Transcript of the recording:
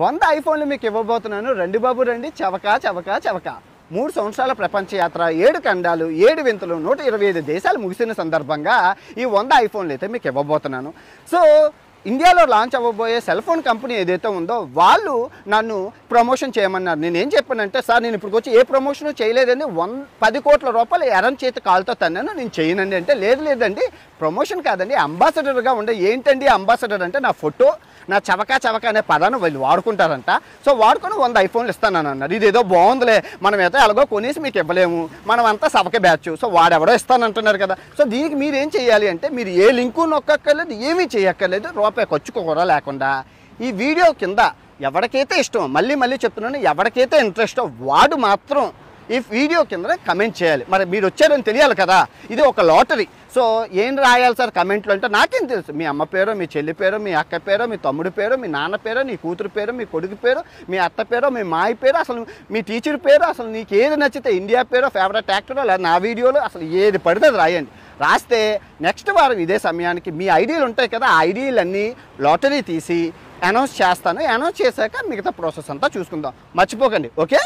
వంద ఐఫోన్లు మీకు ఇవ్వబోతున్నాను రండి బాబు రండి చవక చవక చవక మూడు సంవత్సరాల ప్రపంచ యాత్ర ఏడు ఖండాలు ఏడు వింతలు నూట ఇరవై ఐదు దేశాలు ముగిసిన సందర్భంగా ఈ వంద ఐఫోన్లు అయితే మీకు ఇవ్వబోతున్నాను సో ఇండియాలో లాంచ్ అవ్వబోయే సెల్ ఫోన్ కంపెనీ ఏదైతే ఉందో వాళ్ళు నన్ను ప్రమోషన్ చేయమన్నారు నేను ఏం చెప్పానంటే సార్ నేను ఇప్పటికొచ్చి ఏ ప్రమోషన్ చేయలేదని వన్ పది కోట్ల రూపాయలు ఎరం చేతి కాలుతో తన్నాను నేను చేయనండి అంటే లేదు లేదండి ప్రమోషన్ కాదండి అంబాసిడర్గా ఉండే ఏంటండి అంబాసిడర్ అంటే నా ఫోటో నా చవకా చవక అనే పదాన్ని వీళ్ళు వాడుకుంటారంట సో వాడుకొని వంద ఐఫోన్లు ఇస్తానని అన్నారు ఏదో బాగుందిలే మనం ఏదో ఎలాగో కొనేసి మీకు ఇవ్వలేము మనం అంతా సవక బ్యాచ్ సో వాడెవడో ఇస్తానంటున్నారు కదా సో దీనికి మీరు ఏం చేయాలి అంటే మీరు ఏ లింకు నొక్కక్కర్లేదు ఏమీ చేయక్కర్లేదు రూపాయి ఖర్చు కూడా లేకుండా ఈ వీడియో కింద ఎవరికైతే ఇష్టం మళ్ళీ మళ్ళీ చెప్తున్నాను ఎవరికైతే ఇంట్రెస్ట్ వాడు మాత్రం ఈ వీడియో కింద కమెంట్ చేయాలి మరి మీరు వచ్చారని తెలియాలి కదా ఇది ఒక లాటరీ సో ఏం రాయాలి సార్ కమెంట్లు అంటే నాకేం తెలుసు మీ అమ్మ పేరు మీ చెల్లి పేరు మీ అక్క పేరు మీ తమ్ముడి పేరు మీ నాన్న పేరు మీ కూతురు పేరు మీ కొడుకు పేరు మీ అత్త పేరు మీ మాయ పేరు అసలు మీ టీచర్ పేరు అసలు నీకు ఏది నచ్చితే ఇండియా పేరు ఫేవరెట్ యాక్టర్ లేదా నా వీడియోలో అసలు ఏది పడితే రాయండి రాస్తే నెక్స్ట్ వారం ఇదే సమయానికి మీ ఐడియాలు ఉంటాయి కదా ఆ ఐడియాలన్నీ లాటరీ తీసి అనౌన్స్ చేస్తాను అనౌన్స్ చేశాక మిగతా ప్రాసెస్ అంతా చూసుకుందాం మర్చిపోకండి ఓకే